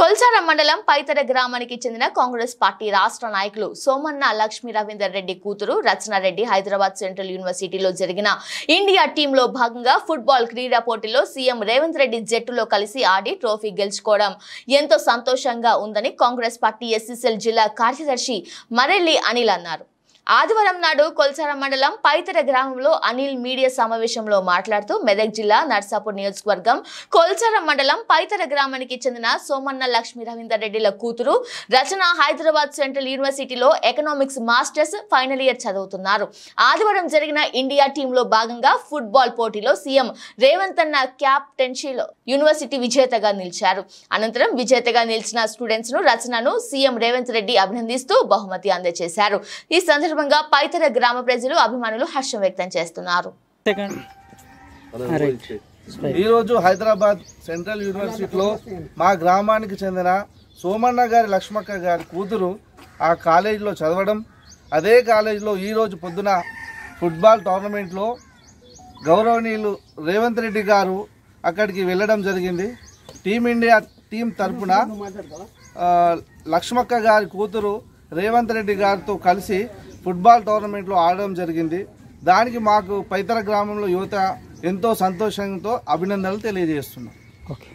కొల్సార మండలం పైతెర గ్రామానికి చెందిన కాంగ్రెస్ పార్టీ రాష్ట్ర నాయకులు సోమన్న లక్ష్మీ రవీందర్ రెడ్డి కూతురు రచనారెడ్డి హైదరాబాద్ సెంట్రల్ యూనివర్సిటీలో జరిగిన ఇండియా టీంలో భాగంగా ఫుట్బాల్ క్రీడా పోటీలో సీఎం రేవంత్ రెడ్డి జట్టులో కలిసి ఆడి ట్రోఫీ గెలుచుకోవడం ఎంతో సంతోషంగా ఉందని కాంగ్రెస్ పార్టీ ఎస్సీసీఎల్ జిల్లా కార్యదర్శి మరెల్లి అనిల్ అన్నారు ఆదివారం నాడు కొల్సార మండలం పైతెర గ్రామంలో అనిల్ మీడియా సమావేశంలో మాట్లాడుతూ మెదక్ జిల్లా నర్సాపూర్ నియోజకవర్గం కొల్సార మండలం పైతెర గ్రామానికి చెందిన సోమన్న లక్ష్మీ రవీందర్ రెడ్డిల కూతురు రచన హైదరాబాద్ సెంట్రల్ యూనివర్సిటీలో ఎకనామిక్స్ మాస్టర్స్ ఫైనల్ ఇయర్ చదువుతున్నారు ఆదివారం జరిగిన ఇండియా టీంలో భాగంగా ఫుట్బాల్ పోటీలో సీఎం రేవంత్ అన్న క్యాప్టెన్సీలో యూనివర్సిటీ విజేతగా నిలిచారు అనంతరం విజేతగా నిలిచిన స్టూడెంట్స్ ను రచనను సీఎం రేవంత్ రెడ్డి అభినందిస్తూ బహుమతి అందజేశారు ఈ సందర్భంగా సందర్భంగా పైతర గ్రామ ప్రజలు అభిమానులు హర్షం వ్యక్తం చేస్తున్నారు ఈరోజు హైదరాబాద్ సెంట్రల్ యూనివర్సిటీలో మా గ్రామానికి చెందిన సోమన్న గారి లక్ష్మక్క గారి కూతురు ఆ కాలేజీలో చదవడం అదే కాలేజీలో ఈరోజు పొద్దున ఫుట్బాల్ టోర్నమెంట్లో గౌరవనీయులు రేవంత్ రెడ్డి గారు అక్కడికి వెళ్ళడం జరిగింది టీమిండియా టీం తరఫున లక్ష్మక్క గారి కూతురు రేవంత్ రెడ్డి గారితో కలిసి ఫుట్బాల్ టోర్నమెంట్లో ఆడడం జరిగింది దానికి మాకు పైతర గ్రామంలో యువత ఎంతో సంతోషంతో అభినందనలు తెలియజేస్తున్నాం ఓకే